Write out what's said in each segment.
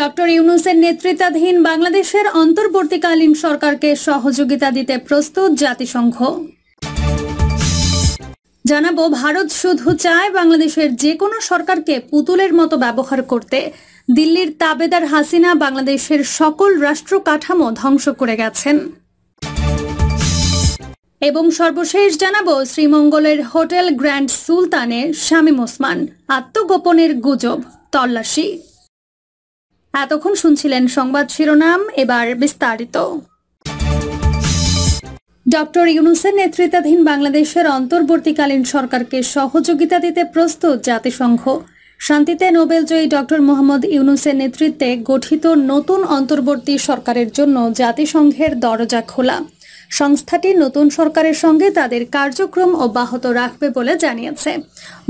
doctor ইউনুসের নেতৃত্বাধীন বাংলাদেশের অন্তর্বর্তীকালীন সরকারকে সহযোগিতা দিতে প্রস্তুত জাতিসংঘ জানাবো ভারত শুধু চায় বাংলাদেশের যে কোনো সরকারকে পুতুলের মতো ব্যবহার করতে দিল্লির তাবেদার হাসিনা বাংলাদেশের সকল রাষ্ট্র কাঠামো ধ্বংস করে গেছেন এবং সর্বশেষ জানাবো শ্রীমঙ্গলের হোটেল গ্র্যান্ড সুলতানে শামীম ওসমান আত্মগোপনের গুজব তল্লাশি এতক্ষণ শুনছিলেন সংবাদ শিরোনাম এবার বিস্তারিত ডক্টর ইউনুসের নেতৃত্বাধীন বাংলাদেশের অন্তর্বর্তীকালীন সরকারকে সহযোগিতা দিতে প্রস্তুত জাতিসংঘ শান্তিতে নোবেলজয়ী ডক্টর মোহাম্মদ ইউনুসের নেতৃত্বে গঠিত নতুন অন্তর্বর্তী সরকারের জন্য জাতিসংঘের দরজা খোলা সংস্থাটি নতুন সরকারের সঙ্গে তাদের কার্যক্রম অব্যাহত রাখবে বলে জানিয়েছে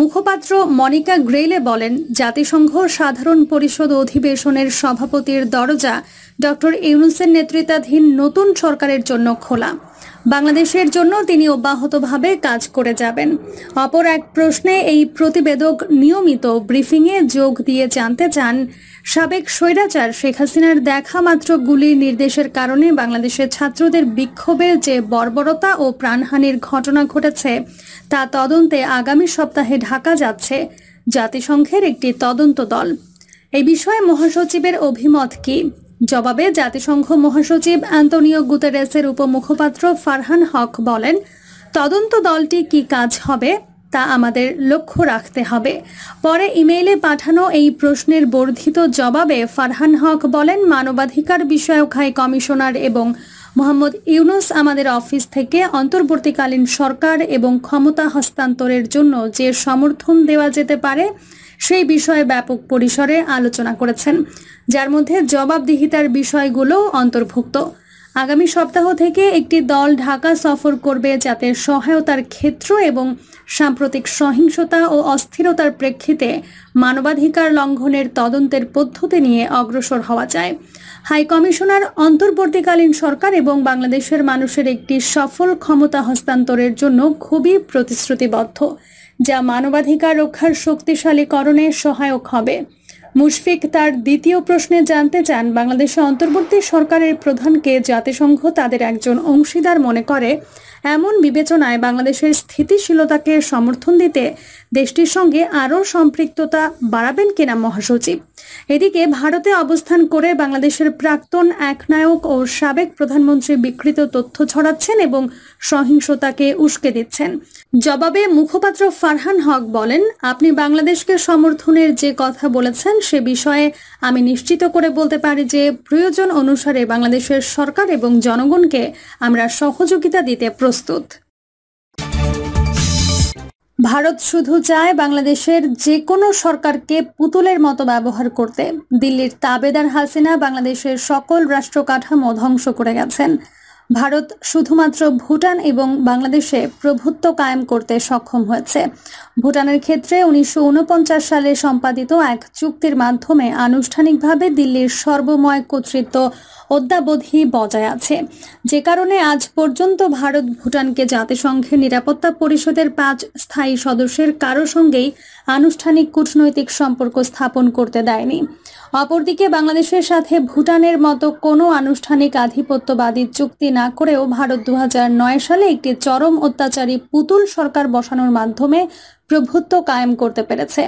মুখপাত্র মনিকা গ্রেলে বলেন জাতিসংঘ সাধারণ পরিষদ অধিবেশনের সভাপতির দরজা ডক্টর ইউনুসের নেতৃত্বাধীন নতুন সরকারের জন্য খোলা বাংলাদেশের জন্য তিনি অব্যাহতভাবে কাজ করে যাবেন অপর এক প্রশ্নে এই প্রতিবেদক নিয়মিত ব্রিফিংয়ে যোগ দিয়ে জানতে চান সাবেক স্বৈরাচার শেখ হাসিনার দেখা মাত্র গুলির নির্দেশের কারণে বাংলাদেশের ছাত্রদের বিক্ষোভে যে বর্বরতা ও প্রাণহানির ঘটনা ঘটেছে তা তদন্তে আগামী সপ্তাহে ঢাকা যাচ্ছে জাতিসংঘের একটি তদন্ত দল এই বিষয়ে মহাসচিবের অভিমত কী জবাবে জাতিসংঘ মহাসচিব অ্যান্তনিও গুতেরেসের উপমুখপাত্র ফারহান হক বলেন তদন্ত দলটি কি কাজ হবে তা আমাদের লক্ষ্য রাখতে হবে পরে ইমেইলে পাঠানো এই প্রশ্নের বর্ধিত জবাবে ফারহান হক বলেন মানবাধিকার বিষয়ক হাই কমিশনার এবং মোহাম্মদ ইউনুস আমাদের অফিস থেকে অন্তর্বর্তীকালীন সরকার এবং ক্ষমতা হস্তান্তরের জন্য যে সমর্থন দেওয়া যেতে পারে সেই বিষয়ে ব্যাপক পরিসরে আলোচনা করেছেন যার মধ্যে জবাবদিহিতার বিষয়গুলো অন্তর্ভুক্ত আগামী সপ্তাহ থেকে একটি দল ঢাকা সফর করবে যাতে সহায়তার ক্ষেত্র এবং সাম্প্রতিক সহিংসতা ও অস্থিরতার প্রেক্ষিতে মানবাধিকার লঙ্ঘনের তদন্তের পদ্ধতি নিয়ে অগ্রসর হওয়া যায় হাই কমিশনার অন্তর্বর্তীকালীন সরকার এবং বাংলাদেশের মানুষের একটি সফল ক্ষমতা হস্তান্তরের জন্য খুবই প্রতিশ্রুতিবদ্ধ যা মানবাধিকার রক্ষার শক্তিশালীকরণে সহায়ক হবে মুশফিক তার দ্বিতীয় প্রশ্নে জানতে চান বাংলাদেশে অন্তর্বর্তী সরকারের প্রধানকে জাতিসংঘ তাদের একজন অংশীদার মনে করে এমন বিবেচনায় বাংলাদেশের স্থিতিশীলতাকে সমর্থন দিতে দেশটির সঙ্গে আরও সম্পৃক্ততা বাড়াবেন কিনা মহাসচিব এদিকে ভারতে অবস্থান করে বাংলাদেশের প্রাক্তন একনায়ক ও সাবেক প্রধানমন্ত্রী বিকৃত তথ্য ছড়াচ্ছেন এবং সহিংসতাকে উস্কে দিচ্ছেন জবাবে মুখপাত্র ফারহান হক বলেন আপনি বাংলাদেশকে সমর্থনের যে কথা বলেছেন সে বিষয়ে আমি নিশ্চিত করে বলতে পারি যে প্রয়োজন অনুসারে বাংলাদেশের সরকার এবং জনগণকে আমরা সহযোগিতা দিতে প্রস্তুত ভারত শুধু চায় বাংলাদেশের যে কোনো সরকারকে পুতুলের মতো ব্যবহার করতে দিল্লির তাবেদার হাসিনা বাংলাদেশের সকল রাষ্ট্রকাঠামো ধ্বংস করে গেছেন ভারত শুধুমাত্র ভুটান এবং বাংলাদেশে প্রভুত্ব কায়েম করতে সক্ষম হয়েছে ভুটানের ক্ষেত্রে উনিশশো সালে সম্পাদিত এক চুক্তির মাধ্যমে আনুষ্ঠানিকভাবে দিল্লির সর্বময় কর্তৃত্ব অদ্যাবধি বজায় আছে যে কারণে আজ পর্যন্ত ভারত ভুটানকে জাতিসংঘের নিরাপত্তা পরিষদের পাঁচ স্থায়ী সদস্যের কারো সঙ্গেই আনুষ্ঠানিক কূটনৈতিক সম্পর্ক স্থাপন করতে দেয়নি অপরদিকে বাংলাদেশের সাথে ভুটানের মতো কোনো আনুষ্ঠানিক আধিপত্যবাদী চুক্তি না করেও ভারত দু সালে একটি চরম অত্যাচারী পুতুল সরকার বসানোর মাধ্যমে প্রভুত্ব কায়েম করতে পেরেছে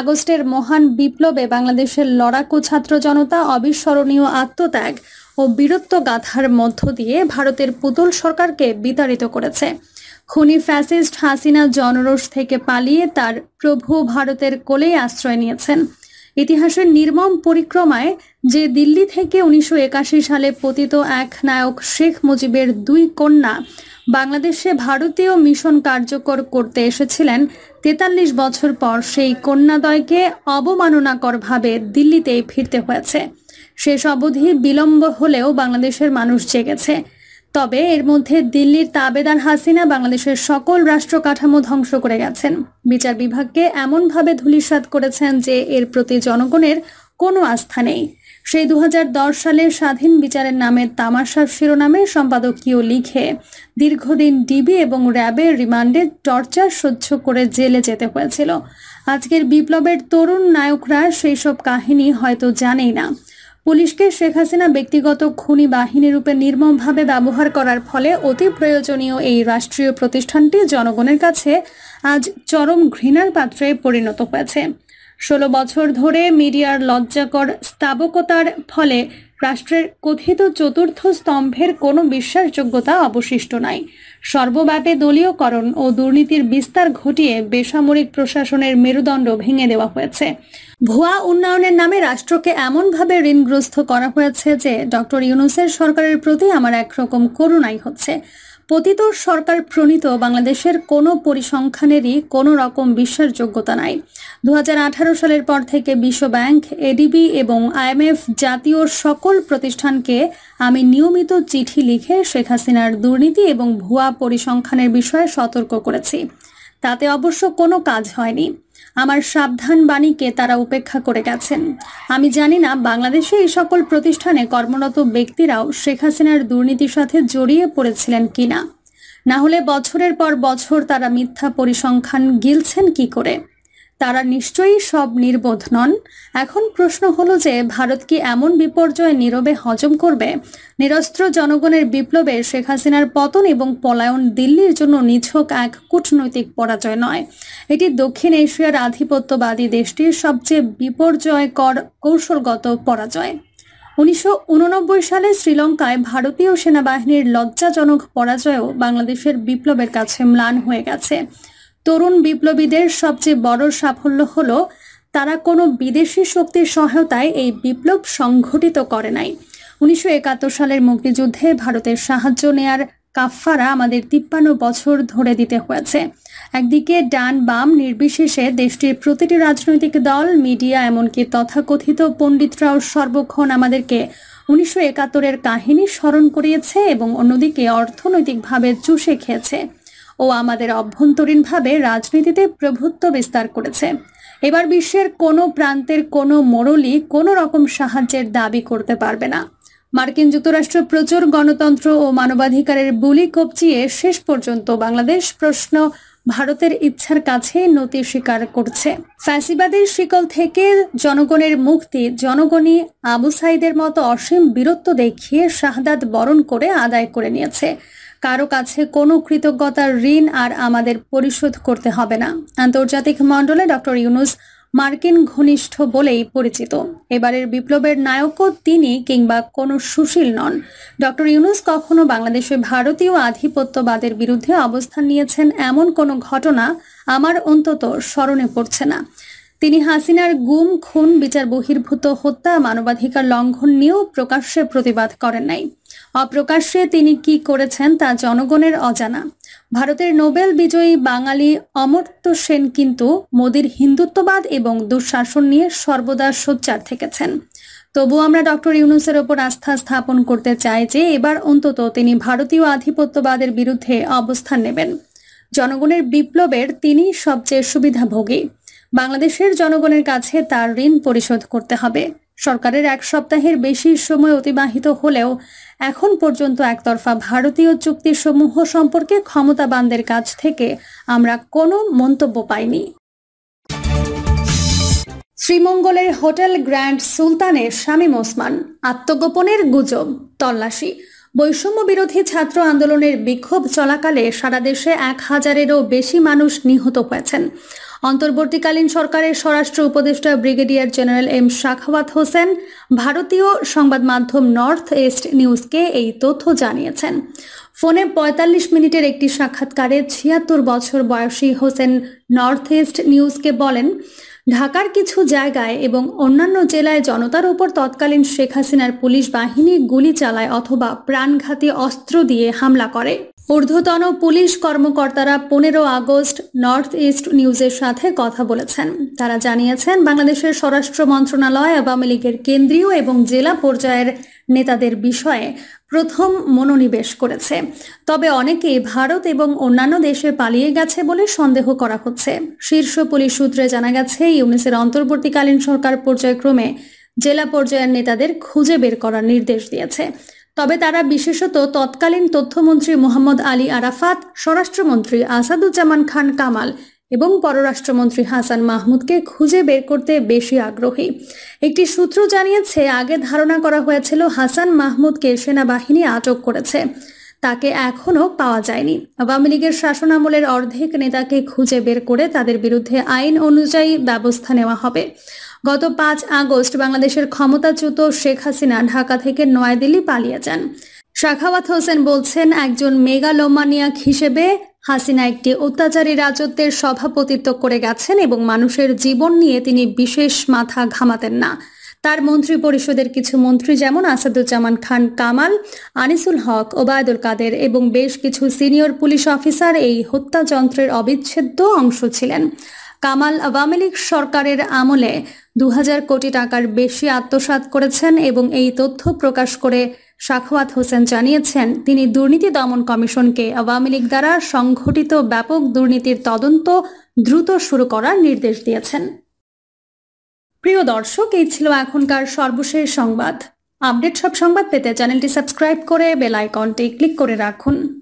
আগস্টের মহান বিপ্লবে বাংলাদেশের লড়াকু ছাত্র জনতা অবিস্মরণীয় আত্মত্যাগ ও বীরত্ব গাথার মধ্য দিয়ে ভারতের পুতুল সরকারকে বিতাড়িত করেছে খুনি ফ্যাসিস্ট হাসিনা জনরোষ থেকে পালিয়ে তার প্রভু ভারতের কোলেই আশ্রয় নিয়েছেন ইতিহাসের নির্মম পরিক্রমায় যে দিল্লি থেকে উনিশশো সালে পতিত এক নায়ক শেখ মুজিবের দুই কন্যা বাংলাদেশে ভারতীয় মিশন কার্যকর করতে এসেছিলেন তেতাল্লিশ বছর পর সেই কন্যাদয়কে অবমাননাকরভাবে দিল্লিতেই ফিরতে হয়েছে শেষ অবধি বিলম্ব হলেও বাংলাদেশের মানুষ জেগেছে তবে এর মধ্যে দিল্লির তাবেদার হাসিনা বাংলাদেশের সকল রাষ্ট্র কাঠামো ধ্বংস করে গেছেন বিচার বিভাগকে এমনভাবে ধুলিসাত করেছেন যে এর প্রতি জনগণের কোনো আস্থা নেই সেই দু সালের স্বাধীন বিচারের নামে তামাশার শিরোনামে সম্পাদকীয় লিখে দীর্ঘদিন ডিবি এবং র্যাবের রিমান্ডে টর্চার সহ্য করে জেলে যেতে হয়েছিল আজকের বিপ্লবের তরুণ নায়করা সেই সব কাহিনী হয়তো জানেই না পুলিশকে শেখ হাসিনা ব্যক্তিগত খুনি বাহিনী রূপে নির্মমভাবে ব্যবহার করার ফলে অতি প্রয়োজনীয় এই রাষ্ট্রীয় প্রতিষ্ঠানটি জনগণের কাছে আজ চরম ঘৃণার পাত্রে পরিণত হয়েছে ষোলো বছর ধরে মিডিয়ার লজ্জাকর স্থাবকতার ফলে রাষ্ট্রের কথিত চতুর্থ স্তম্ভের কোনো বিশ্বাসযোগ্যতা অবশিষ্ট নাই সর্বব্যাপী দলীয়করণ ও দুর্নীতির বিস্তার ঘটিয়ে বেসামরিক প্রশাসনের মেরুদণ্ড ভেঙে দেওয়া হয়েছে ভুয়া উন্নয়নের নামে রাষ্ট্রকে এমনভাবে ঋণগ্রস্ত করা হয়েছে যে ডক্টর ইউনুসের সরকারের প্রতি আমার একরকম করুণাই হচ্ছে পতিত সরকার প্রণীত বাংলাদেশের কোনো পরিসংখ্যানেরই কোনো রকম বিশ্বাসযোগ্যতা নাই দু সালের পর থেকে বিশ্বব্যাংক এডিবি এবং আইএমএফ জাতীয় সকল প্রতিষ্ঠানকে আমি নিয়মিত চিঠি লিখে শেখ হাসিনার দুর্নীতি এবং ভুয়া পরিসংখ্যানের বিষয়ে সতর্ক করেছি তাতে অবশ্য কোনো কাজ হয়নি আমার সাবধান বাণীকে তারা উপেক্ষা করে গেছেন আমি জানি না বাংলাদেশে এই সকল প্রতিষ্ঠানে কর্মরত ব্যক্তিরাও শেখ হাসিনার দুর্নীতির সাথে জড়িয়ে পড়েছিলেন কিনা না হলে বছরের পর বছর তারা মিথ্যা পরিসংখ্যান গিলছেন কি করে তারা নিশ্চয়ই সব নির্বোধ নন এখন প্রশ্ন হলো যে ভারত কি এমন বিপর্যয় নীরবে হজম করবে নিরস্ত্র জনগণের বিপ্লবে শেখ হাসিনার পতন এবং পলায়ন দিল্লির জন্য নিছক এক কূটনৈতিক পরাজয় নয় এটি দক্ষিণ এশিয়ার আধিপত্যবাদী দেশটির সবচেয়ে বিপর্যয়কর কৌশলগত পরাজয় উনিশশো সালে শ্রীলঙ্কায় ভারতীয় সেনাবাহিনীর লজ্জাজনক পরাজয়ও বাংলাদেশের বিপ্লবের কাছে ম্লান হয়ে গেছে তরুণ বিপ্লবীদের সবচেয়ে বড় সাফল্য হল তারা কোনো বিদেশি শক্তির সহায়তায় এই বিপ্লব সংঘটিত করে নাই উনিশশো সালের মুক্তিযুদ্ধে ভারতের সাহায্য নেয়ার কাফফারা আমাদের তিপ্পান্ন বছর ধরে দিতে হয়েছে একদিকে ডান বাম নির্বিশেষে দেশটির প্রতিটি রাজনৈতিক দল মিডিয়া এমনকি তথাকথিত পণ্ডিতরাও সর্বক্ষণ আমাদেরকে উনিশশো একাত্তরের কাহিনী স্মরণ করিয়েছে এবং অন্যদিকে অর্থনৈতিকভাবে চুষে খেয়েছে ও আমাদের অভ্যন্তরীণভাবে রাজনীতিতে প্রভুত্ব বিস্তার করেছে এবার বিশ্বের কোনো প্রান্তের কোনো মোড়লই কোনো রকম সাহায্যের দাবি করতে পারবে না মার্কিন যুক্তরাষ্ট্র প্রচুর গণতন্ত্র ও মানবাধিকারের বুলি কপচিয়ে শেষ পর্যন্ত বাংলাদেশ প্রশ্ন ভারতের ইচ্ছার কাছে নতি স্বীকার করছে ফ্যাসিবাদের শিকল থেকে জনগণের মুক্তি জনগণই আবু সাইদের মতো অসীম বীরত্ব দেখিয়ে শাহাদাত বরণ করে আদায় করে নিয়েছে কারো কাছে কোনো কৃতজ্ঞতার ঋণ আর আমাদের পরিশোধ করতে হবে না আন্তর্জাতিক মণ্ডলে ডক্টর ইউনুস মার্কিন ঘনিষ্ঠ বলেই পরিচিত এবারের বিপ্লবের নায়কও তিনি কিংবা কোনো সুশীল নন ডক্টর ইউনুস কখনো বাংলাদেশে ভারতীয় আধিপত্যবাদের বিরুদ্ধে অবস্থান নিয়েছেন এমন কোনো ঘটনা আমার অন্তত স্মরণে পড়ছে না তিনি হাসিনার গুম খুন বিচার বহির্ভূত হত্যা মানবাধিকার লঙ্ঘন নিয়েও প্রকাশ্যে প্রতিবাদ করেন নাই অপ্রকাশ্যে তিনি কি করেছেন তা জনগণের অজানা ভারতের নোবেল বিজয়ী বাঙালি অমর্ত্য সেন কিন্তু মোদীর হিন্দুত্ববাদ এবং দুঃশাসন নিয়ে সর্বদা সোচ্চার থেকেছেন তবু আমরা ডক্টর ইউনুসের ওপর আস্থা স্থাপন করতে চাই যে এবার অন্তত তিনি ভারতীয় আধিপত্যবাদের বিরুদ্ধে অবস্থান নেবেন জনগণের বিপ্লবের তিনি সবচেয়ে সুবিধাভোগী বাংলাদেশের জনগণের কাছে তার ঋণ পরিশোধ করতে হবে সরকারের এক সপ্তাহের বেশি সময় অতিবাহিত হলেও এখন পর্যন্ত একতরফা ভারতীয় চুক্তিসমূহ সম্পর্কে ক্ষমতাবানদের কাছ থেকে আমরা কোনো মন্তব্য পাইনি শ্রীমঙ্গলের হোটেল গ্র্যান্ড সুলতানের শামীম ওসমান আত্মগোপনের গুজব তল্লাশি বৈষম্য বিরোধী ছাত্র আন্দোলনের বিক্ষোভ চলাকালে সারা দেশে এক হাজারেরও বেশি মানুষ নিহত হয়েছেন অন্তর্বর্তীকালীন সরকারের স্বরাষ্ট্র উপদেষ্টা brigadier general M Sakhawat Hossain ভারতীয় সংবাদ মাধ্যম নর্থ ইস্ট নিউজকে এই তথ্য জানিয়েছেন ফোনে ৪৫ মিনিটের একটি সাক্ষাৎকারে ছিয়াত্তর বছর বয়সী হোসেন নর্থ ইস্ট নিউজকে বলেন ঢাকার কিছু জায়গায় এবং অন্যান্য জেলায় জনতার উপর তৎকালীন শেখ হাসিনার পুলিশ বাহিনী গুলি চালায় অথবা প্রাণঘাতী অস্ত্র দিয়ে হামলা করে ঊর্ধ্বতন পুলিশ কর্মকর্তারা পনেরো আগস্ট নর্থ ইস্ট নিউজের সাথে কথা বলেছেন তারা জানিয়েছেন বাংলাদেশের স্বরাষ্ট্র মন্ত্রণালয় আওয়ামী লীগের কেন্দ্রীয় এবং জেলা পর্যায়ের নেতাদের বিষয়ে প্রথম মনোনিবেশ করেছে তবে অনেকেই ভারত এবং অন্যান্য দেশে পালিয়ে গেছে বলে সন্দেহ করা হচ্ছে শীর্ষ পুলিশ সূত্রে জানা গেছে ইউনিসের অন্তর্বর্তীকালীন সরকার পর্যায়ক্রমে জেলা পর্যায়ের নেতাদের খুঁজে বের করার নির্দেশ দিয়েছে তবে তারা বিশেষত তৎকালীন তথ্যমন্ত্রী মোহাম্মদ আলী আরাফাত স্বরাষ্ট্রমন্ত্রী আসাদুজ্জামান খান কামাল এবং পররাষ্ট্রমন্ত্রী হাসান মাহমুদকে খুঁজে বের করতে বেশি আগ্রহী একটি সূত্র জানিয়েছে আগে ধারণা করা হয়েছিল হাসান মাহমুদকে সেনাবাহিনী আটক করেছে তাকে এখনও পাওয়া যায়নি আওয়ামী লীগের শাসনামলের অর্ধেক নেতাকে খুঁজে বের করে তাদের বিরুদ্ধে আইন অনুযায়ী ব্যবস্থা নেওয়া হবে গত পাঁচ আগস্ট বাংলাদেশের ক্ষমতাচ্যুত শেখ হাসিনা ঢাকা থেকে নয়াদিল্লি পালিয়ে যান শাখাওয়াত হোসেন বলছেন একজন মেগালোমানিয়াক হিসেবে হাসিনা একটি অত্যাচারী রাজত্বের সভাপতিত্ব করে গেছেন এবং মানুষের জীবন নিয়ে তিনি বিশেষ মাথা ঘামাতেন না তার মন্ত্রী পরিষদের কিছু মন্ত্রী যেমন আসাদুজ্জামান খান কামাল আনিসুল হক ওবায়দুল কাদের এবং বেশ কিছু সিনিয়র পুলিশ অফিসার এই হত্যাযন্ত্রের অবিচ্ছেদ্য অংশ ছিলেন কামাল আওয়ামী লীগ সরকারের আমলে দু কোটি টাকার বেশি আত্মসাত করেছেন এবং এই তথ্য প্রকাশ করে শাখওয়াত হোসেন জানিয়েছেন তিনি দুর্নীতি দমন কমিশনকে আওয়ামী লীগ দ্বারা সংঘটিত ব্যাপক দুর্নীতির তদন্ত দ্রুত শুরু করার নির্দেশ দিয়েছেন প্রিয় দর্শক এই ছিল এখনকার সর্বশেষ সংবাদ আপডেট সব সংবাদ পেতে চ্যানেলটি সাবস্ক্রাইব করে বেল আইকনটি ক্লিক করে রাখুন